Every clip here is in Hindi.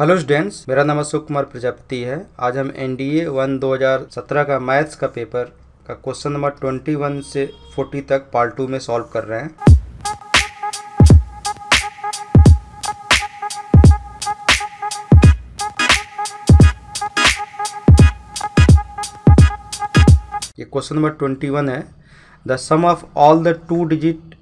हेलो स्टूडेंट्स मेरा नाम अशोक कुमार प्रजापति है आज हम एन डी ए वन दो हज़ार सत्रह का मैथ्स का पेपर का क्वेश्चन नंबर ट्वेंटी वन से फोर्टी तक पार्ट टू में सॉल्व कर रहे हैं ये क्वेश्चन नंबर ट्वेंटी वन है the sum of all the two digit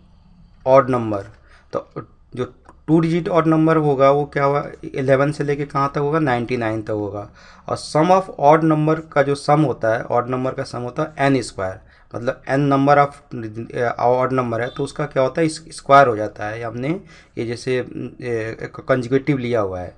odd number तो जो टू डिजिट और नंबर होगा वो क्या होगा एलेवन से लेके कहाँ तक होगा नाइन्टी नाइन तक होगा और सम ऑफ ऑड नंबर का जो सम होता है ऑड नंबर का सम होता है एन स्क्वायर मतलब N number of odd number है तो उसका क्या होता है स्क्वायर हो जाता है हमने ये जैसे कंजिक्यूटिव लिया हुआ है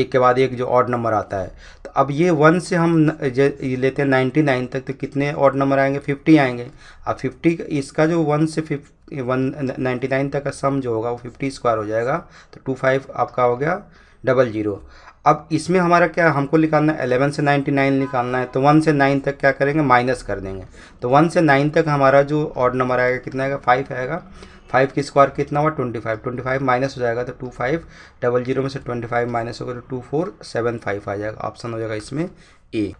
एक के बाद एक जो ऑड नंबर आता है तो अब ये वन से हम ये लेते हैं नाइन्टी नाइन तक तो कितने ऑड नंबर आएंगे फिफ्टी आएंगे अब फिफ्टी इसका जो वन से फिफ्टी वन नाइन्टी नाइन तक का सम जो होगा वो फिफ्टी स्क्वायर हो जाएगा तो टू फाइव आपका हो गया डबल जीरो अब इसमें हमारा क्या हमको निकालना है एलेवन से नाइन्टी नाइन निकालना है तो वन से नाइन तक क्या करेंगे माइनस कर देंगे तो वन से नाइन तक हमारा जो ऑड नंबर आएगा कितना आएगा फाइव आएगा फाइव की स्क्वायर कितना हुआ twenty five twenty five minus हो जाएगा तो टू फाइव डबल जीरो में से ट्वेंटी फाइव माइनस होगा तो टू फोर सेवन फाइव आ जाएगा ऑप्शन हो जाएगा इसमें ए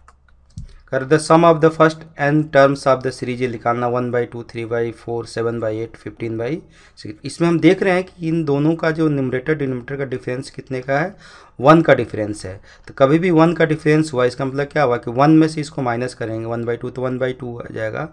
कर the sum of the first and terms of the series निकालना one by two three by four seven by eight fifteen by six इसमें हम देख रहे हैं कि इन दोनों का जो निमरेटर डिनोमेटर का डिफरेंस कितने का है वन का डिफरेंस है तो कभी भी वन का डिफरेंस हुआ इसका मतलब क्या हुआ कि वन में से इसको माइनस करेंगे वन बाई टू तो वन बाई टू आ जाएगा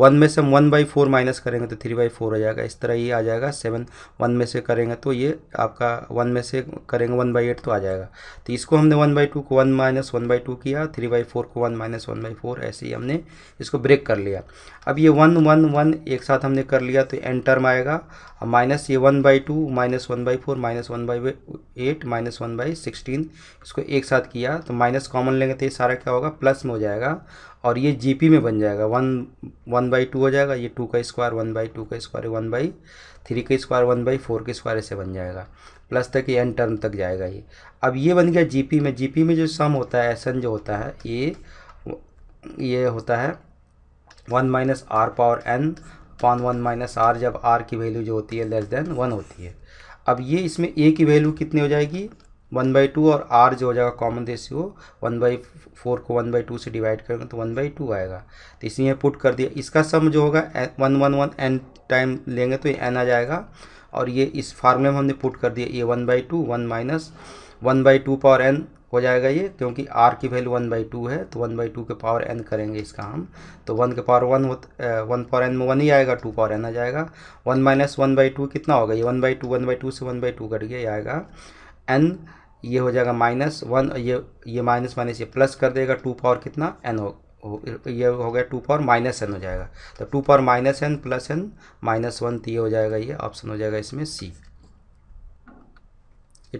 वन में से हम वन बाई फोर माइनस करेंगे तो थ्री बाई फोर आ जाएगा इस तरह ये आ जाएगा सेवन वन में से करेंगे तो ये आपका वन में से करेंगे वन बाई एट तो आ जाएगा तो इसको हमने वन बाई टू को one minus one by two किया थ्री बाई फोर को one minus one by four ऐसे ही हमने इसको ब्रेक कर लिया अब ये वन वन वन एक साथ हमने कर लिया तो एन टर्म आएगा माइनस ये one by two minus one by four minus one by eight minus one by sixteen इसको एक साथ किया तो माइनस कॉमन लेंगे तो ये सारा क्या होगा प्लस में हो जाएगा और ये जीपी में बन जाएगा वन वन बाई टू हो जाएगा ये टू का स्क्वायर वन बाई टू का स्क्वायर वन बाई थ्री का स्क्वायर वन बाई फोर का स्क्वायर ऐसे बन जाएगा प्लस तक ये एन टर्म तक जाएगा ये अब ये बन गया जीपी में जीपी में जो सम होता है एसन जो होता है ये ये होता है one minus R power N upon one minus R जब आर की वैल्यू जो होती है लेस देन वन होती है अब ये इसमें ए की वैल्यू कितनी हो जाएगी वन बाई टू और आर जो हो जाएगा common ratio one by four को वन बाई टू से डिवाइड करेंगे तो वन बाई टू आएगा तो में पुट कर दिया इसका सम जो होगा one one one N time लेंगे तो ये एन आ जाएगा और ये इस फार्मूले में हमने पुट कर दिया ये one by two one minus one by two power N हो जाएगा ये क्योंकि आर की वैल्यू वन बाई टू है तो वन बाई टू के पावर एन करेंगे इसका हम तो वन के power one one power N में वन ही आएगा टू पावर एन आ जाएगा one minus one by two कितना होगा ये one by two one by two से वन बाई टू कट गया आएगा एन ये हो जाएगा माइनस वन ये ये माइनस माइनस ये प्लस कर देगा टू पावर कितना एन हो ये हो गया टू पावर माइनस एन हो जाएगा तो two power minus N plus N minus one तो ये हो जाएगा ये ऑप्शन हो जाएगा इसमें सी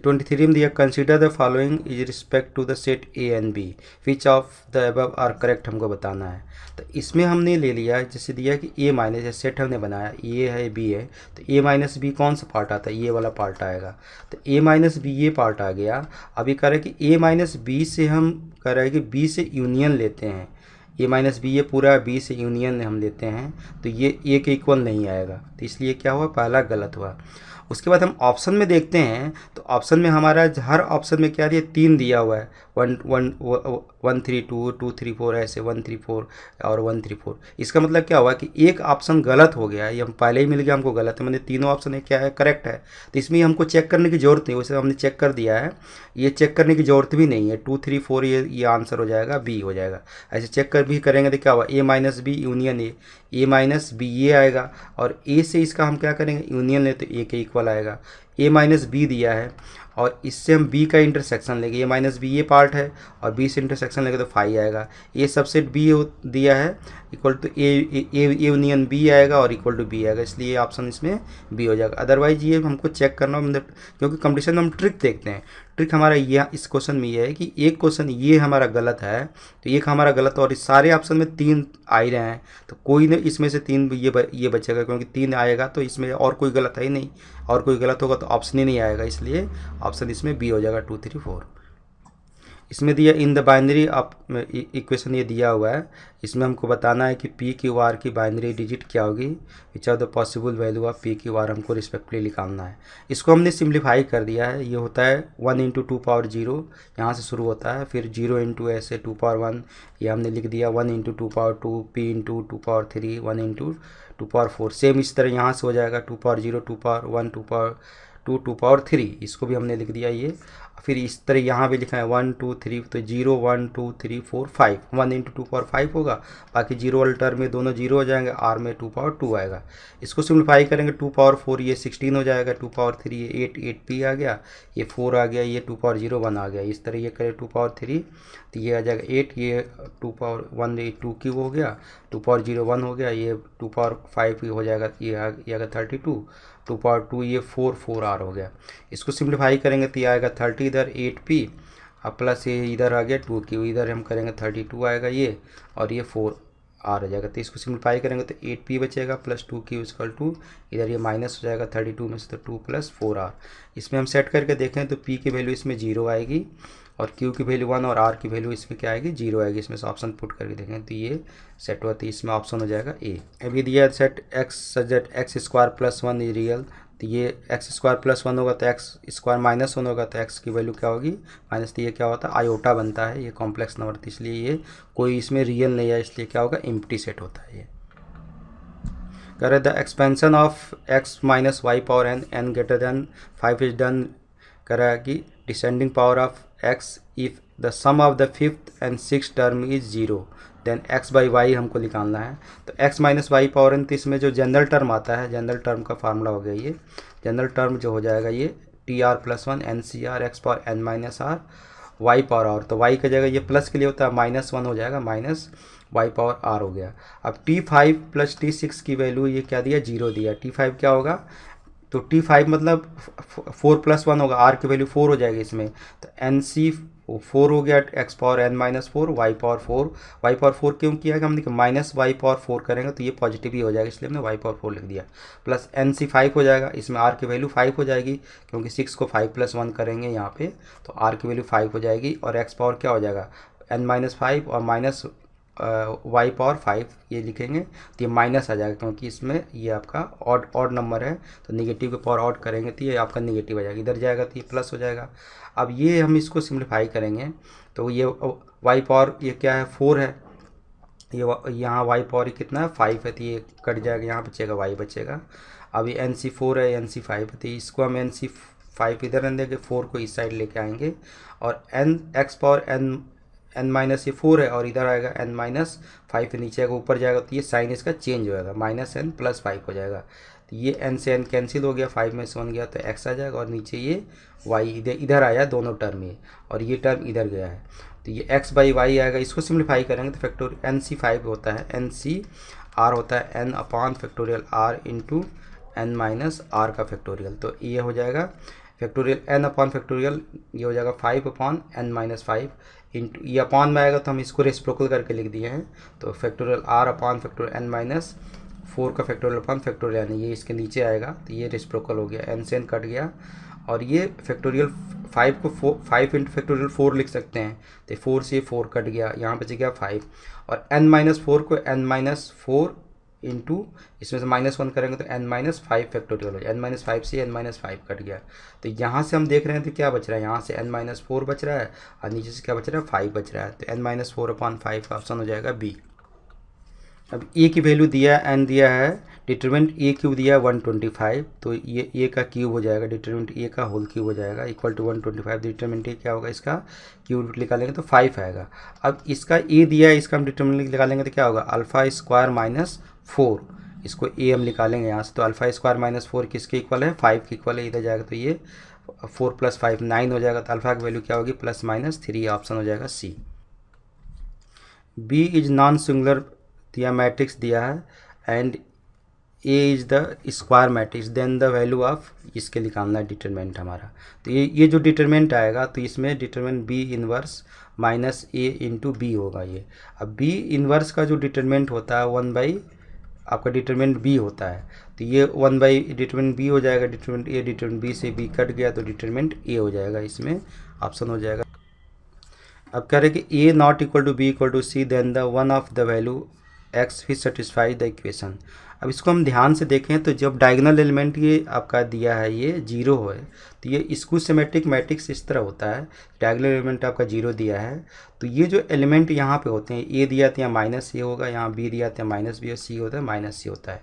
ट्वेंटी थ्री में दिया consider the following is respect to the set A and B which of the above are correct हमको बताना है तो इसमें हमने ले लिया जैसे दिया कि ए माइनस सेट हमने बनाया ए है बी है तो ए माइनस बी कौन सा पार्ट आता है ये वाला पार्ट आएगा तो ए माइनस बी ये पार्ट आ गया अभी कह रहे कि ए माइनस बी से हम कह रहे हैं कि बी से यूनियन लेते हैं ये माइनस बी ये पूरा बी से यूनियन हम लेते हैं तो ये ए के इक्वल नहीं आएगा तो इसलिए क्या हुआ पहला गलत हुआ उसके बाद हम ऑप्शन में देखते हैं तो ऑप्शन में हमारा हर ऑप्शन में क्या दिया तीन दिया हुआ है one one one three two two three four ऐसे वन थ्री फोर और वन थ्री फोर इसका मतलब क्या हुआ कि एक ऑप्शन गलत हो गया ये हम पहले ही मिल गया हमको गलत है मतलब तीनों ऑप्शन है क्या है करेक्ट है तो इसमें हमको चेक करने की ज़रूरत नहीं वैसे हमने चेक कर दिया है ये चेक करने की ज़रूरत भी नहीं है टू थ्री फोर ये ये आंसर हो जाएगा बी हो जाएगा ऐसे चेक कर भी करेंगे तो क्या हुआ A minus B union A A minus B ये आएगा और ए से इसका हम क्या करेंगे यूनियन ले तो ए के इक्वल आएगा ए माइनस बी दिया है और इससे हम बी का इंटरसेक्शन लेंगे ये माइनस बी ये पार्ट है और बी से इंटरसेक्शन लेंगे तो फाइव आएगा ये सबसेट बी दिया है equal to A union B आएगा और इक्वल टू बी आएगा इसलिए ऑप्शन इसमें बी हो जाएगा अदरवाइज ये हमको चेक करना मतलब क्योंकि कंपटीशन में हम ट्रिक देखते हैं ट्रिक हमारा यह इस क्वेश्चन में ये है कि एक क्वेश्चन ये हमारा गलत है तो एक हमारा गलत और इस सारे ऑप्शन में तीन आ ही रहे हैं तो कोई नहीं इसमें से तीन ये ब, ये बचेगा क्योंकि तीन आएगा तो इसमें और कोई गलत है ही नहीं और कोई गलत होगा तो ऑप्शन ही नहीं आएगा इसलिए ऑप्शन इसमें बी हो जाएगा टू थ्री फोर इसमें दिया इन द बाइनरी इक्वेशन ये दिया हुआ है इसमें हमको बताना है कि पी क्यू आर की बाइनरी डिजिट क्या होगी which are the possible value of P Q R हमको रिस्पेक्टली निकालना है इसको हमने सिम्प्लीफाई कर दिया है ये होता है one into two power zero यहाँ से शुरू होता है फिर जीरो इंटू ऐसे टू पावर वन ये हमने लिख दिया one into two power two P into two power three one into two power four same इस तरह यहाँ से हो जाएगा two power zero two power one two power two two power three इसको भी हमने लिख दिया ये फिर इस तरह यहाँ भी लिखा है वन टू थ्री तो zero one two three four five one into two power five होगा बाकी जीरो वाले टर्म में दोनों जीरो हो जाएंगे आर में टू पावर टू आएगा इसको सिम्प्लीफाई करेंगे टू पावर फोर ये सिक्सटीन हो जाएगा टू पावर थ्री ये एट एट पी आ गया ये फोर आ गया ये टू पावर जीरो वन आ गया इस तरह ये करें टू पावर थ्री तो ये आ जाएगा एट ये टू पावर वन ये टू की हो गया टू पावर जीरो वन हो गया ये टू पावर फाइव हो जाएगा ये आ गया thirty two two power two ये फोर फोर आर हो गया इसको सिम्प्लीफाई करेंगे तो ये आएगा थर्टी इधर एट पी अब प्लस ये इधर आ गया टू क्यू इधर हम करेंगे थर्टी टू आएगा ये और ये फोर आर आ जाएगा तो इसको सिंप्लीफाई करेंगे तो एट पी बचेगा plus two Q equal to इधर ये माइनस हो जाएगा थर्टी टू में से तो टू प्लस फोर आर इसमें हम सेट करके देखें तो पी की वैल्यू इसमें जीरो आएगी और क्यू की वैल्यू वन और आर की वैल्यू इसमें क्या आएगी जीरो आएगी इसमें से ऑप्शन पुट करके देखें तो ये सेट हुआ तो इसमें ऑप्शन हो जाएगा ए अभी दिया set X such that X square plus one is real तो ये एक्स स्क्वायर प्लस वन होगा तो एक्स स्क्वायर माइनस वन होगा तो एक्स की वैल्यू क्या होगी माइनस तो ये क्या होता है आयोटा बनता है ये कॉम्प्लेक्स नंबर तो इसलिए ये कोई इसमें रियल नहीं है इसलिए क्या होगा इम्प्टी सेट होता है ये कह रहे the expansion of X minus Y power N N greater than five is done कह रहा है कि descending power of X if the sum of the fifth and six term is zero then X by Y हमको निकालना है तो X minus Y power N तो इसमें जो जनरल टर्म आता है जनरल टर्म का फार्मूला हो गया ये जनरल टर्म जो हो जाएगा ये T R plus one N C R X power N minus R Y power R तो वाई का जगह ये प्लस के लिए होता है माइनस वन हो जाएगा माइनस वाई पावर आर हो गया अब T five plus T six की वैल्यू ये क्या दिया जीरो दिया टी फाइव क्या होगा तो टी फाइव मतलब फोर प्लस वन होगा आर की वैल्यू फोर हो जाएगी इसमें तो एन सी फोर हो गया X power N minus four Y power four Y power four क्यों किया गया हमने कि माइनस वाई पावर फोर करेंगे तो ये पॉजिटिव ही हो जाएगा इसलिए हमने वाई पावर फोर लिख दिया प्लस एन सी फाइव हो जाएगा इसमें आर की वैल्यू फाइव हो जाएगी क्योंकि सिक्स को फाइव प्लस वन करेंगे यहाँ पे तो आर की वैल्यू फाइव हो जाएगी और एक्स पावर क्या हो जाएगा एन माइनस फाइव और माइनस वाई पावर फाइव ये लिखेंगे तो ये माइनस आ जाएगा क्योंकि इसमें ये आपका ऑड ऑड नंबर है तो निगेटिव के पावर ऑड करेंगे तो ये आपका निगेटिव आ जाएगा इधर जाएगा तो ये प्लस हो जाएगा अब ये हम इसको सिम्प्लीफाई करेंगे तो ये वाई पावर ये क्या है फोर है ये यहाँ वाई पावर कितना है फाइव है तो ये कट जाएगा यहाँ बचेगा वाई बचेगा अब ये एन सी फोर है एन सी फाइव है तो इसको हम एन सी फाइव इधर रहने देंगे फोर को इस साइड लेके आएंगे और N X power N N minus ये फोर है और इधर आएगा एन माइनस फाइव फिर नीचे आएगा ऊपर जाएगा तो ये साइन इसका चेंज हो जाएगा माइनस एन प्लस फाइव हो जाएगा तो ये एन से एन कैंसिल हो गया फाइव में से वन गया तो एक्स आ जाएगा और नीचे ये वाई इधर इधर आया दोनों टर्म ये और ये टर्म इधर गया है तो ये एक्स बाई वाई आएगा इसको सिंप्लीफाई करेंगे तो फैक्टोरियल एन सी फाइव होता है एन सी आर होता है N upon factorial R into N minus R का फैक्टोरियल तो ये हो जाएगा फैक्टोरियल एन अपॉन फैक्टोरियल ये हो जाएगा five upon N minus five into ये अपॉन में आएगा तो हम इसको रेस्प्रोकल करके लिख दिए हैं तो factorial R upon factorial N minus four का फैक्टोरियल अपॉन फैक्टोरियल एन ये इसके नीचे आएगा तो ये रेस्प्रोकल हो गया एन से एन कट गया और ये फैक्टोरियल फाइव को four five into factorial four लिख सकते हैं तो फोर से फोर कट गया यहाँ बच गया फाइव और एन माइनस फोर को एन माइनस फोर इंटू इसमें से माइनस वन करेंगे तो एन माइनस फाइव फैक्टोरियल हो जाए एन माइनस फाइव से एन माइनस फाइव कट गया तो यहाँ से हम देख रहे हैं तो क्या बच रहा है यहाँ से एन माइनस फोर बच रहा है और नीचे से क्या बच रहा है फाइव बच रहा है तो N minus four upon five का ऑप्शन हो जाएगा बी अब ए की वैल्यू दिया है एन दिया है डिटर्मेंट ए क्यूब दिया है वन ट्वेंटी फाइव तो ये ए का क्यूब हो जाएगा डिटर्मेंट ए का होल क्यूब हो जाएगा equal to one twenty five determinant A क्या होगा इसका क्यूब निकालेंगे तो फाइव आएगा अब इसका ए दिया है इसका हम डिटर्मेंट निकालेंगे तो क्या होगा अल्फा स्क्वायर माइनस फोर इसको ए हम निकालेंगे यहाँ से तो अल्फा स्क्वायर माइनस फोर किसके इक्वल है फाइव के इक्वल है इधर जाएगा तो ये फोर प्लस फाइव नाइन हो जाएगा तो अल्फा की वैल्यू क्या होगी प्लस माइनस थ्री ऑप्शन हो जाएगा C B is non singular दिया मैट्रिक्स दिया है and A is the square matrix then the value of इसके निकालना है डिटर्मेंट हमारा तो ये ये जो डिटर्मेंट आएगा तो इसमें determinant B inverse minus A into B होगा ये अब बी इनवर्स का जो डिटर्मेंट होता है वन बाई आपका डिटर्मेंट बी होता है तो ये वन बाई डिटर्मिनेंट बी हो जाएगा डिटर्मेंट ए डिटर्मेंट बी से बी कट गया तो डिटर्मिनेंट ए हो जाएगा इसमें ऑप्शन हो जाएगा अब कह रहे कि A not equal to B equal to C then the one of the value X ही सेटिस्फाई द इक्वेशन अब इसको हम ध्यान से देखें तो जब डायगनल एलिमेंट ये आपका दिया है ये जीरो है तो ये स्कू सीमेट्रिक मैट्रिक्स इस तरह होता है डायगनल एलिमेंट आपका जीरो दिया है तो ये जो एलिमेंट यहाँ पे होते हैं ए दिया तो यहाँ माइनस ए होगा यहाँ बी दिया तो माइनस बी और सी होता है माइनस सी होता है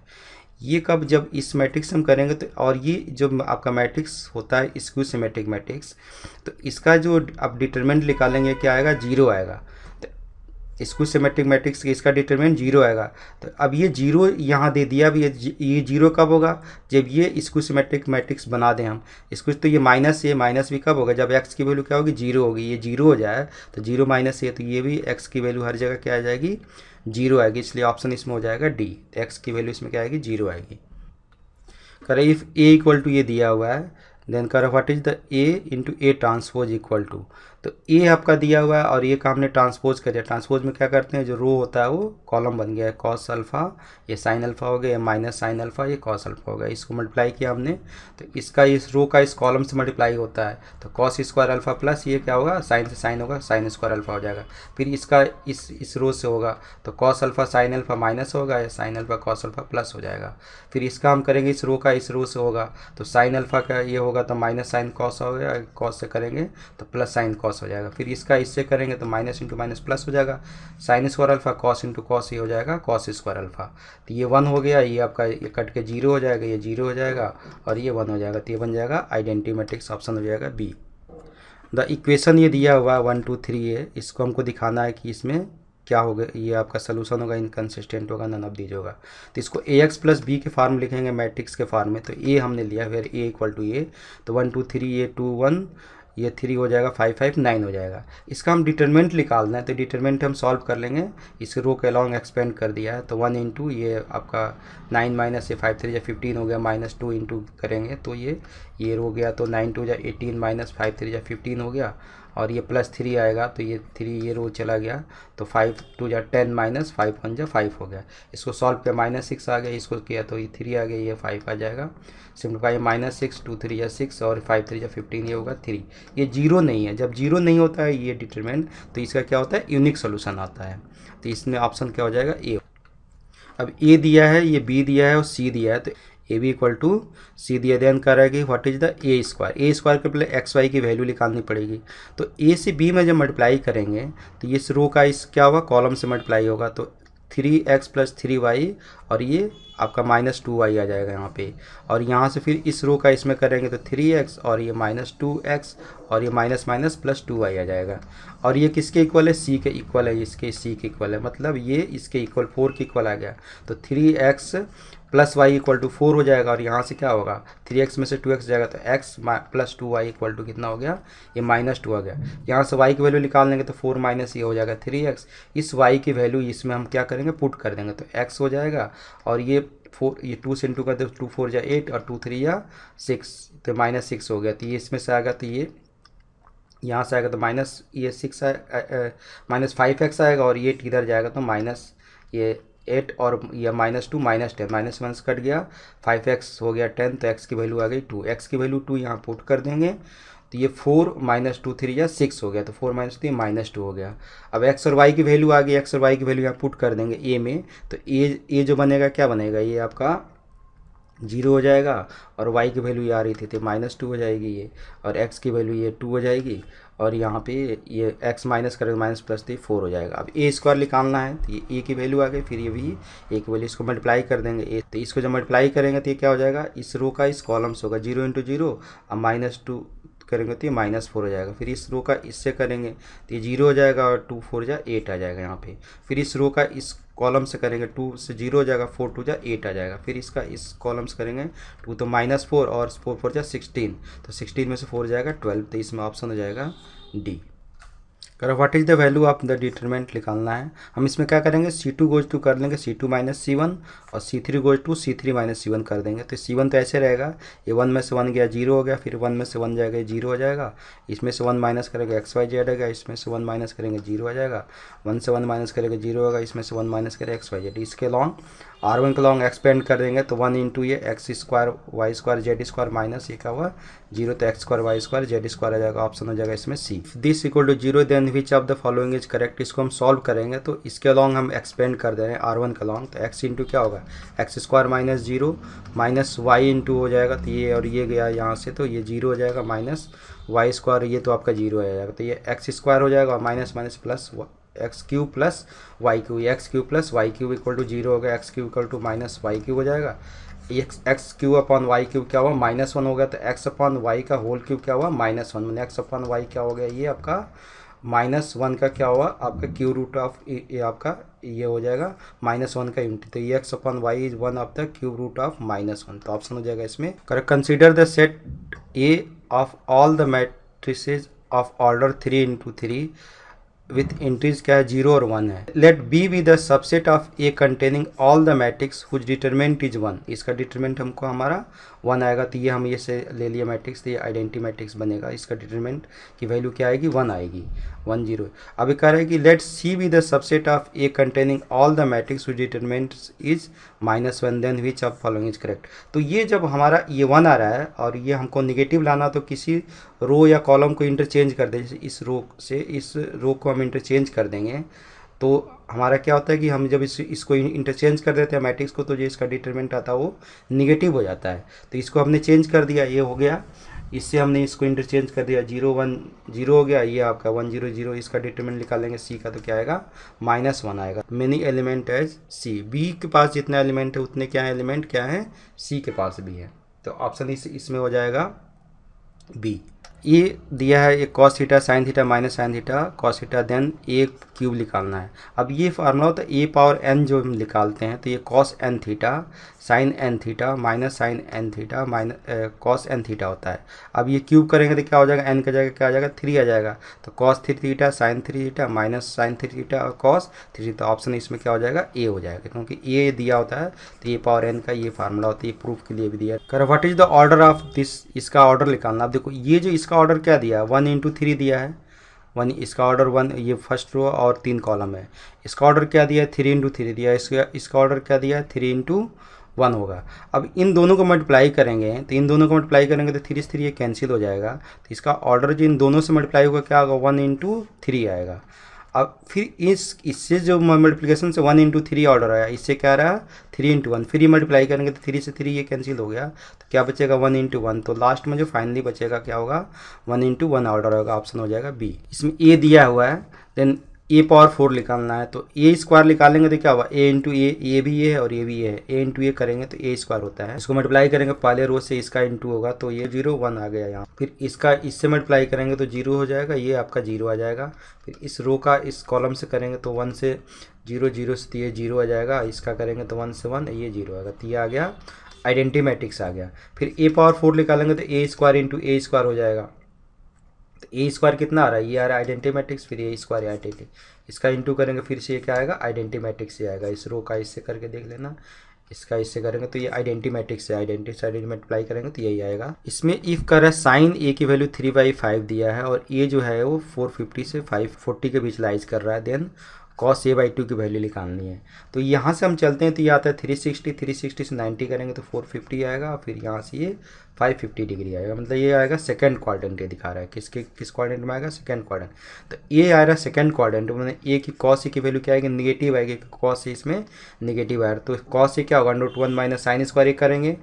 ये कब जब इस मैट्रिक्स हम करेंगे तो और ये जब आपका मैट्रिक्स होता है स्क्यू सीमेट्रिक मैट्रिक्स तो इसका जो आप डिटर्मेंट निकालेंगे क्या आएगा जीरो आएगा स्कूल सिमेट्रिक मैट्रिक्स के इसका डिटरमिनेंट जीरो आएगा तो अब ये जीरो यहाँ दे दिया अब ये ये जीरो कब होगा जब ये स्कूल मैट्रिक मैट्रिक्स बना दें हम स्कूल तो ये माइनस ये माइनस भी कब होगा जब एक्स की वैल्यू क्या होगी जीरो होगी ये जीरो हो जाए तो जीरो माइनस ये तो ये भी एक्स की वैल्यू हर जगह क्या आ जाएगी जीरो आएगी इसलिए ऑप्शन इसमें हो जाएगा डी एक्स तो की वैल्यू इसमें क्या आएगी जीरो आएगी करे इफ़ ए इक्वल टू ये दिया हुआ है देन कर what is the A into A transpose equal to तो ये आपका दिया हुआ है और ये काम ने ट्रांसपोज कर दिया ट्रांसपोज में क्या करते हैं जो रो होता है वो कॉलम बन गया है कॉस अल्फ़ा ये साइन अल्फ़ा हो गया ये माइनस साइन अल्फ़ा ये कॉस अल्फ़ा हो गया इसको मल्टीप्लाई किया हमने तो इसका इस रो का इस कॉलम से मल्टीप्लाई होता है तो कॉस स्क्वायर अल्फ़ा प्लस ये क्या होगा साइन से साइन होगा साइन स्क्वायर अल्फ़ा हो जाएगा फिर इसका इस इस रो से होगा तो cos alpha sine alpha minus होगा या sine alpha cos alpha plus हो जाएगा फिर इसका हम करेंगे इस रो का इस रो से होगा तो साइन अल्फ़ा का ये होगा तो माइनस साइन कॉस हो गया कॉस से करेंगे तो प्लस साइन कॉस कॉस हो जाएगा फिर इसका इससे करेंगे तो माइनस इंटू माइनस प्लस हो जाएगा sine square alpha cos into cos ये हो जाएगा कॉस स्क्वायर अल्फा तो ये वन हो गया ये आपका ये कट के जीरो हो जाएगा ये जीरो हो जाएगा और ये वन हो जाएगा तो ये बन जाएगा आइडेंटी मैट्रिक्स ऑप्शन हो जाएगा बी द इक्वेशन ये दिया हुआ है वन टू थ्री ए इसको हमको दिखाना है कि इसमें क्या होगा ये आपका सोलूशन होगा इनकन्सिस्टेंट होगा नन ऑफ दीज होगा तो इसको ए एक्स प्लस बी के फॉर्म लिखेंगे मैट्रिक्स के फॉर्म में तो ए हमने लिया फिर ए इक्वल टू ए तो one two three A two one ये थ्री हो जाएगा फाइव फाइव नाइन हो जाएगा इसका हम डिटर्मेंट निकालना है तो डिटर्मेंट हम सॉल्व कर लेंगे इसे रो के अलॉन्ग एक्सपेंड कर दिया है तो वन इंटू ये आपका नाइन माइनस ये फाइव थ्री या फिफ्टीन हो गया माइनस टू इंटू करेंगे तो ये ये रो गया तो नाइन टू या एटीन माइनस फाइव थ्री या फिफ्टीन हो गया और ये प्लस थ्री आएगा तो ये थ्री ये रो चला गया तो फाइव टू या टेन माइनस फाइव वन या फाइव हो गया इसको सॉल्व किया माइनस सिक्स आ गया इसको किया तो ये थ्री आ गया ये फाइव आ जाएगा simplify minus six two three या सिक्स और फाइव थ्री या फिफ्टीन ये होगा थ्री ये जीरो नहीं है जब जीरो नहीं होता है ये डिटर्मेंट तो इसका क्या होता है यूनिक सोल्यूशन आता है तो इसमें ऑप्शन क्या हो जाएगा ए अब ए दिया है ये बी दिया है और सी दिया है तो A B equal to C दिया अध्ययन कर रहा है कि what is the A square A square के पहले एक्स वाई की वैल्यू निकालनी पड़ेगी तो ए से बी में जब मल्टीप्लाई करेंगे तो इस रो का इस क्या होगा कॉलम से मल्टीप्लाई होगा तो three X plus three Y और ये आपका माइनस टू वाई आ जाएगा यहाँ पे और यहाँ से फिर इस रो का इसमें करेंगे तो थ्री एक्स और ये माइनस टू एक्स और ये minus minus plus two Y आ जाएगा और ये किसके इक्वल है सी के इक्वल है इसके सी के इक्वल है मतलब ये इसके इक्वल फोर के इक्वल आ गया तो three X plus Y equal to four हो जाएगा और यहाँ से क्या होगा थ्री एक्स में से टू एक्स जाएगा तो X plus two Y equal to कितना हो गया ये माइनस टू आ गया यहाँ से वाई की वैल्यू निकाल लेंगे तो फोर माइनस ये हो जाएगा थ्री एक्स इस वाई की वैल्यू इसमें हम क्या करेंगे पुट कर देंगे तो एक्स हो जाएगा और ये फोर ये टू से इंटू दे टू फोर या एट और टू थ्री या सिक्स तो माइनस सिक्स हो गया तो ये इसमें से आएगा तो ये यहाँ से आएगा तो माइनस ये सिक्स माइनस फाइव एक्स आएगा और ये इधर जाएगा तो माइनस ये एट और या minus two minus ten minus one cut गया फाइव एक्स हो गया टेन तो एक्स की वैल्यू आ गई टू एक्स की वैल्यू टू यहाँ पुट कर देंगे तो ये फोर माइनस टू थ्री या सिक्स हो गया तो four minus three minus two हो गया अब एक्स और वाई की वैल्यू आ गई एक्स और वाई की वैल्यू यहाँ पुट कर देंगे ए में तो ए ए जो बनेगा क्या बनेगा ये आपका जीरो हो जाएगा और वाई की वैल्यू ये आ रही थी तो माइनस टू हो जाएगी ये और एक्स की वैल्यू ये टू हो जाएगी और यहाँ पे ये x माइनस करेंगे माइनस प्लस थी फोर हो जाएगा अब ए स्क्वायर निकालना है तो ये ए की वैल्यू आ गई फिर ये भी ए की वैल्यू इसको मल्टीप्लाई कर देंगे ए तो इसको जब मल्टीप्लाई करेंगे तो ये क्या हो जाएगा इस रो का इस कॉलम से होगा जीरो इंटू जीरो और माइनस टू करेंगे तो ये माइनस फोर हो जाएगा फिर इस रो का इससे करेंगे तो ये जीरो हो जाएगा और टू फोर जा एट आ जाएगा यहाँ पे फिर इस रो का इस कॉलम से करेंगे टू से जीरो हो जाएगा फोर टू जा एट आ जाएगा फिर इसका इस कॉलम से करेंगे टू तो माइनस फोर और फोर फोर जा सिक्सटीन तो सिक्सटीन में से फोर जाएगा ट्वेल्व तो इसमें ऑप्शन हो जाएगा डी करो what is the value of the determinant निकालना है हम इसमें क्या करेंगे सी टू गोज टू कर लेंगे C two minus C one और C three goes to C three minus C one कर देंगे तो सी वन तो ऐसे रहेगा ये वन में से वन गया जीरो हो गया फिर वन में से वन जाएगा ये जीरो हो जाएगा इसमें से वन माइनस करेगा एक्स वाई जेड आएगा इसमें से वन माइनस करेंगे जीरो हो जाएगा वन से वन माइनस करेगा जीरो होगा इसमें से वन माइनस करेगा एक्स वाई जेड इसके लॉन्ग आर वन का लॉन्ग एक्सपेंड कर देंगे तो वन इंटू ये X square Y square Z square minus ये का हुआ जीरो तो X square Y square Z square आ जाएगा ऑप्शन हो जाएगा इसमें C this equal to zero then which of the following is correct इसको हम सॉल्व करेंगे तो इसके अलॉन्ग हम एक्सपेंड कर दे रहे हैं आर वन का लॉन्ग तो एक्स इंटू क्या होगा X square minus zero minus Y into हो जाएगा तो ये और ये गया यहाँ से तो ये जीरो हो जाएगा माइनस वाई स्क्वायर ये तो आपका जीरो आ जाएगा तो ये एक्स स्क्वायर हो जाएगा minus minus plus X cube plus Y cube X cube plus Y cube equal to zero हो गया X cube equal to minus Y cube हो जाएगा X X cube upon Y cube क्या हुआ माइनस वन हो गया तो एक्स अपॉन वाई का होल क्यूब क्या हुआ माइनस वन मैंने एक्स अपॉन वाई क्या हो गया ये आपका माइनस वन का क्या हुआ आपका क्यू रूट ऑफ ये आपका ये हो जाएगा माइनस वन का यूनिट तो ये X upon Y is one of the cube root of minus one तो ऑप्शन हो जाएगा इसमें correct consider the set A of all the matrices of order three into three with entries क्या है जीरो और वन है let B be the subset of A containing all the matrix whose determinant is one इसका डिटरमेंट हमको हमारा वन आएगा तो ये हम ये से ले लिया मैट्रिक्स तो ये आइडेंटी मैट्रिक्स बनेगा इसका डिटरमिनेंट की वैल्यू क्या आएगी वन आएगी वन जीरो अब कह रहा है कि let C be the subset of A containing all the matrix which determinant is minus one then which of following is correct तो ये जब हमारा ये वन आ रहा है और ये हमको निगेटिव लाना तो किसी रो या कॉलम को इंटरचेंज कर दें इस रो से इस रो को हम इंटरचेंज कर देंगे तो हमारा क्या होता है कि हम जब इस इसको इंटरचेंज कर देते हैं मैट्रिक्स को तो जो इसका डिटर्मेंट आता है वो निगेटिव हो जाता है तो इसको हमने चेंज कर दिया ये हो गया इससे हमने इसको इंटरचेंज कर दिया जीरो वन जीरो हो गया ये आपका वन जीरो जीरो इसका डिटरमेंट निकालेंगे सी का तो क्या आएगा माइनस वन आएगा मेनी एलिमेंट एज सी बी के पास जितना एलिमेंट है उतने क्या एलिमेंट क्या है सी के पास भी है तो ऑप्शन इस इसमें हो जाएगा बी ये दिया है एक cos theta sine theta minus sine theta cos theta then एक क्यूब निकालना है अब ये फार्मूला होता है ए पावर एन जो हम निकालते हैं तो ये cos n theta sine n theta minus sine n theta minus cos n theta होता है अब ये क्यूब करेंगे तो क्या हो जाएगा एन का जगह क्या हो जाएगा थ्री आ जाएगा तो cos three theta sine three theta minus sine three theta और कॉस थ्री थीटा ऑप्शन इसमें क्या हो जाएगा ए हो जाएगा क्योंकि ए दिया होता है तो ए पावर एन का ये फार्मूला होता है प्रूफ के लिए भी दिया कर what is the order of this इसका ऑर्डर निकालना अब देखो ये जो इसका ऑर्डर क्या दिया वन इंटू थ्री दिया है वन इसका ऑर्डर वन ये फर्स्ट रो और तीन कॉलम है इसका ऑर्डर क्या दिया है थ्री इंटू थ्री दिया इसका इसका ऑर्डर क्या दिया है थ्री इंटू वन होगा अब इन दोनों को मल्टीप्लाई करेंगे तो इन दोनों को मल्टीप्लाई करेंगे तो थ्री थ्री ये कैंसिल हो जाएगा तो इसका ऑर्डर जो इन दोनों से मल्टीप्लाई होगा क्या होगा वन इंटू थ्री आएगा अब फिर इस इससे जो मल्टीप्लिकेशन से वन इंटू थ्री ऑर्डर आया इससे क्या रहा three into one three multiply करेंगे तो थ्री से थ्री ये कैंसिल हो गया तो क्या बचेगा वन इंटू वन तो लास्ट में जो फाइनली बचेगा क्या होगा वन इंटू वन ऑर्डर होगा ऑप्शन हो जाएगा बी इसमें ए दिया हुआ है देन ए पावर फोर निकालना है तो ए स्क्वायर निकालेंगे तो क्या हुआ ए इंटू ए ए भी ये है और ये भी ये है ए इंटू ए करेंगे तो ए स्क्वायर होता है इसको मल्टीप्लाई करेंगे पहले रोज से इसका इंटू होगा तो ये जीरो वन आ गया यहाँ फिर इसका इससे मल्टीप्लाई करेंगे तो जीरो हो जाएगा ये आपका जीरो आ जाएगा फिर इस रो का इस कॉलम से करेंगे तो वन से जीरो जीरो से तो ये जीरो आ जाएगा इसका करेंगे तो वन से वन ये जीरो आएगा तो ये आ गया आइडेंटी मैट्रिक्स आ गया फिर ए पावर फोर निकालेंगे तो A square into A square हो जाएगा ए स्क्वायर कितना आ रहा है ये आ रहा है आइडेंटी मैट्रिक्स फिर ए स्क्वायर आइडेंटी इसका इंटू करेंगे फिर से ये क्या आएगा आइडेंटी मैट्रिक्स ही आएगा इस रो का इससे करके देख लेना इसका इससे करेंगे तो ये आइडेंटी मैट्रिक्स है आइडेंटी से आइडेंटी मल्टीप्लाई करेंगे तो यही आएगा इसमें इफ कर रहा है साइन ए की वैल्यू थ्री बाई फाइव दिया है और ए जो है वो फोर फिफ्टी से फाइव फोर्टी के बीच लाइज कर रहा है then cos A by two की वैल्यू निकालनी है तो यहाँ से हम चलते हैं तो ये आता है थ्री सिक्सटी थ्री सिक्सटी से नाइन्टी करेंगे तो फोर फिफ्टी आएगा फिर यहाँ से ये फाइव फिफ्टी डिग्री आएगा मतलब ये आएगा सेकेंड क्वाड्रेंट ये दिखा रहा है किसके किस क्वारेंट में आएगा सेकेंड क्वाड्रेंट तो ये आ रहा है सेकेंड क्वाड्रेंट तो मतलब ए की कॉस ए की वैल्यू क्या आएगी निगेटिव आएगी कॉस ए इसमें निगेटिव आया तो कॉस ए क्या होगा note one minus sine square A करेंगे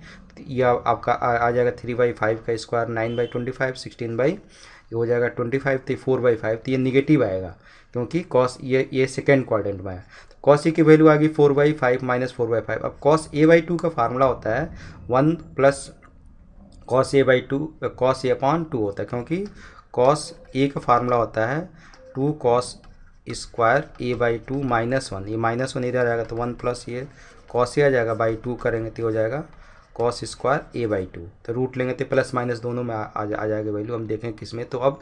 यह आपका आ, जाएगा थ्री बाई फाइव का square nine by twenty five sixteen by ये हो जाएगा ट्वेंटी फाइव तो फोर बाई फाइव तो ये निगेटिव तो आएगा क्योंकि कॉस ये ये सेकेंड क्वारेंट में है तो कॉस ई e की वैल्यू आ गई four by five minus four by five अब कॉस ए बाई टू का फार्मूला होता है one plus cos A by two cos A upon two होता है क्योंकि कॉस ए का फार्मूला होता है two cos square A by two minus one ये माइनस वन इधर आएगा तो वन प्लस ये कॉस ए आ जाएगा बाई तो टू करेंगे तो हो जाएगा cos square A by two तो रूट लेंगे तो प्लस माइनस दोनों में आ, आ, जा, आ जाएगा वैल्यू हम देखें किस में तो अब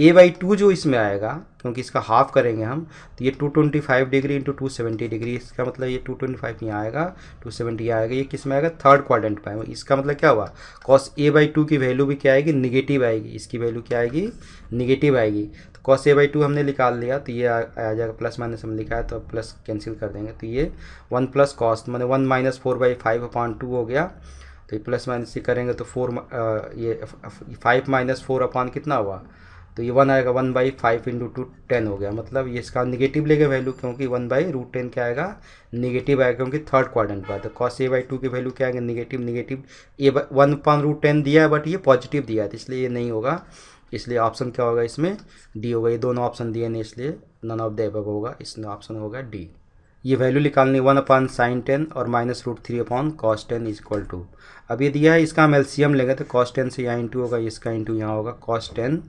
ए बाई टू जो इसमें आएगा क्योंकि इसका हाफ करेंगे हम तो ये 225 डिग्री इंटू टू डिग्री इसका मतलब ये 225 यहाँ आएगा 270 यहाँ आएगा ये किस में आएगा थर्ड क्वाड्रेंट में इसका मतलब क्या हुआ कॉस ए बाई टू की वैल्यू भी क्या आएगी निगेटिव आएगी इसकी वैल्यू क्या आएगी निगेटिव आएगी तो कॉस ए बाई टू हमने निकाल लिया तो ये आ, आ जाएगा प्लस माइनस हमने लिखा है तो प्लस कैंसिल कर देंगे तो ये वन प्लस कॉस मैंने one minus four by five upon two हो गया तो ये प्लस माइनस ये करेंगे तो फोर ये फाइव माइनस फोर अपॉन कितना हुआ तो ये वन आएगा one by five into two ten हो गया मतलब ये इसका निगेटिव लेगा वैल्यू क्योंकि वन बाई रूट टेन क्या आएगा निगेटिव आएगा क्योंकि थर्ड क्वाड्रेंट पर तो कॉस ए बाई टू की वैल्यू क्या आएगा negative negative A one upon root ten दिया है बट ये पॉजिटिव दिया है तो इसलिए ये नहीं होगा इसलिए ऑप्शन क्या होगा इसमें डी होगा ये दोनों ऑप्शन दिए नहीं इसलिए नन ऑफ द एबव होगा इसमें ऑप्शन होगा डी ये वैल्यू निकालनी वन अपॉन साइन टेन और minus root three upon cos ten is equal to अब ये दिया है इसका हम एलसीएम लेंगे तो कॉस टेन से यहाँ इंटू होगा इसका इंटू यहाँ होगा कॉस टेन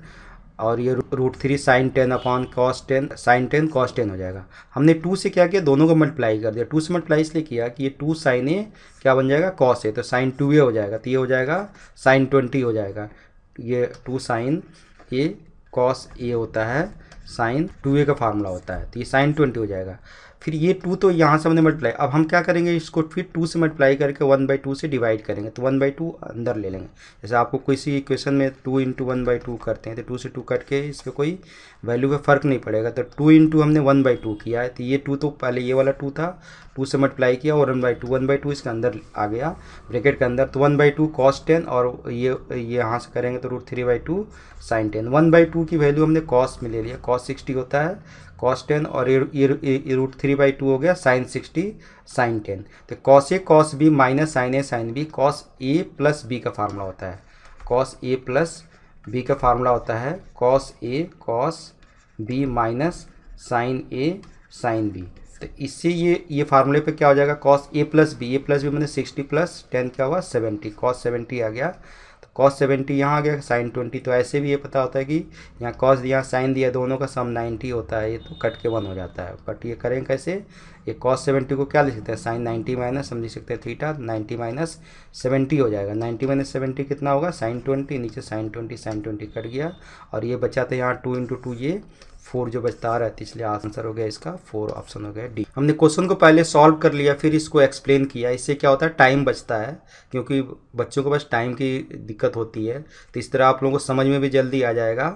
और ये root three sine ten upon cos ten sine ten cos ten हो जाएगा हमने टू से क्या किया दोनों को मल्टीप्लाई कर दिया टू से मल्टीप्लाई इसलिए किया कि ये टू साइन ए क्या बन जाएगा कॉस ए तो साइन टू ए हो जाएगा तो ये हो जाएगा साइन ट्वेंटी हो जाएगा ये two sine A cos A होता है साइन टू ए का फार्मूला होता है तो ये साइन ट्वेंटी हो जाएगा फिर ये टू तो यहाँ से हमने मल्टीप्लाई अब हम क्या करेंगे इसको फिर टू से मल्टीप्लाई करके वन बाई टू से डिवाइड करेंगे तो वन बाई टू अंदर ले लेंगे जैसे आपको किसी इक्वेशन में two into one by two करते हैं तो टू से टू कट के इसके कोई वैल्यू पर फ़र्क नहीं पड़ेगा तो टू इंटू हमने वन बाई टू किया है तो ये टू तो पहले ये वाला टू था टू से मल्टीप्लाई किया और one by two one by two इसके अंदर आ गया ब्रैकेट के अंदर तो one by two cos ten और ये ये यहाँ से करेंगे तो root three by two sine ten one by two की वैल्यू हमने कॉस में ले लिया कॉस सिक्सटी होता है कॉस टेन और ये रूट थ्री बाई टू हो गया साइन सिक्सटी साइन टेन तो cos A cos B minus sine A sine B cos A plus B का फार्मूला होता है कॉस ए प्लस बी का फार्मूला होता है cos A cos B minus sine A sine B तो इससे ये ये फार्मूले पे क्या हो जाएगा cos A plus B A plus B मतलब सिक्सटी प्लस टेन क्या हुआ सेवेंटी कॉस सेवेंटी आ गया तो कॉस सेवेंटी यहाँ आ गया साइन ट्वेंटी तो ऐसे भी ये पता होता है कि यहाँ कॉस दिया साइन दिया दोनों का सम नाइन्टी होता है ये तो कट के वन हो जाता है बट ये करें कैसे ये कॉस सेवेंटी को क्या लिख सकते हैं साइन नाइन्टी माइनस हम लिख सकते हैं थीटा नाइन्टी माइनस सेवेंटी हो जाएगा नाइन्टी माइनस सेवेंटी कितना होगा साइन ट्वेंटी नीचे sine twenty sine twenty cut गया और ये बचा था यहाँ टू इंटू टू ये फोर जो बचता आ रहा है तो इसलिए आंसर हो गया इसका फोर ऑप्शन हो गया डी हमने क्वेश्चन को पहले सॉल्व कर लिया फिर इसको एक्सप्लेन किया इससे क्या होता है टाइम बचता है क्योंकि बच्चों के पास टाइम की दिक्कत होती है तो इस तरह आप लोगों को समझ में भी जल्दी आ जाएगा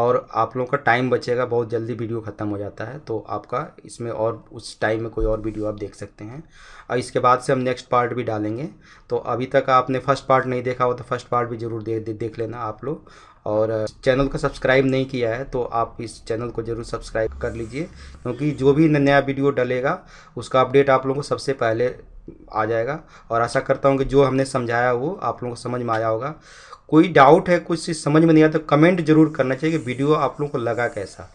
और आप लोगों का टाइम बचेगा बहुत जल्दी वीडियो ख़त्म हो जाता है तो आपका इसमें और उस टाइम में कोई और वीडियो आप देख सकते हैं और इसके बाद से हम नेक्स्ट पार्ट भी डालेंगे तो अभी तक आपने फर्स्ट पार्ट नहीं देखा हो तो फर्स्ट पार्ट भी ज़रूर दे, दे, देख लेना आप लोग और चैनल को सब्सक्राइब नहीं किया है तो आप इस चैनल को ज़रूर सब्सक्राइब कर लीजिए क्योंकि जो भी नया वीडियो डलेगा उसका अपडेट आप लोगों को सबसे पहले आ जाएगा और आशा करता हूँ कि जो हमने समझाया वो आप लोगों को समझ में आया होगा कोई डाउट है कुछ चीज़ समझ में नहीं आता तो कमेंट जरूर करना चाहिए कि वीडियो आप लोगों को लगा कैसा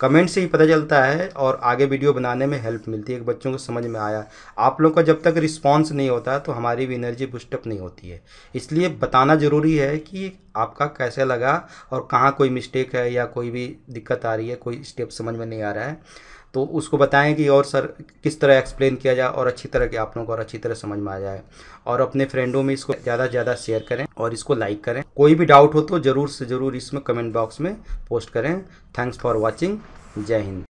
कमेंट से ही पता चलता है और आगे वीडियो बनाने में हेल्प मिलती है बच्चों को समझ में आया आप लोग का जब तक रिस्पांस नहीं होता तो हमारी भी एनर्जी बुस्टअप नहीं होती है इसलिए बताना ज़रूरी है कि आपका कैसे लगा और कहाँ कोई मिस्टेक है या कोई भी दिक्कत आ रही है कोई स्टेप समझ में नहीं आ रहा है तो उसको बताएं कि और सर किस तरह एक्सप्लेन किया जाए और अच्छी तरह के आप लोगों को और अच्छी तरह समझ में आ जाए और अपने फ्रेंडों में इसको ज़्यादा से ज़्यादा शेयर करें और इसको लाइक करें कोई भी डाउट हो तो ज़रूर से ज़रूर इसमें कमेंट बॉक्स में पोस्ट करें थैंक्स फॉर वॉचिंग जय हिंद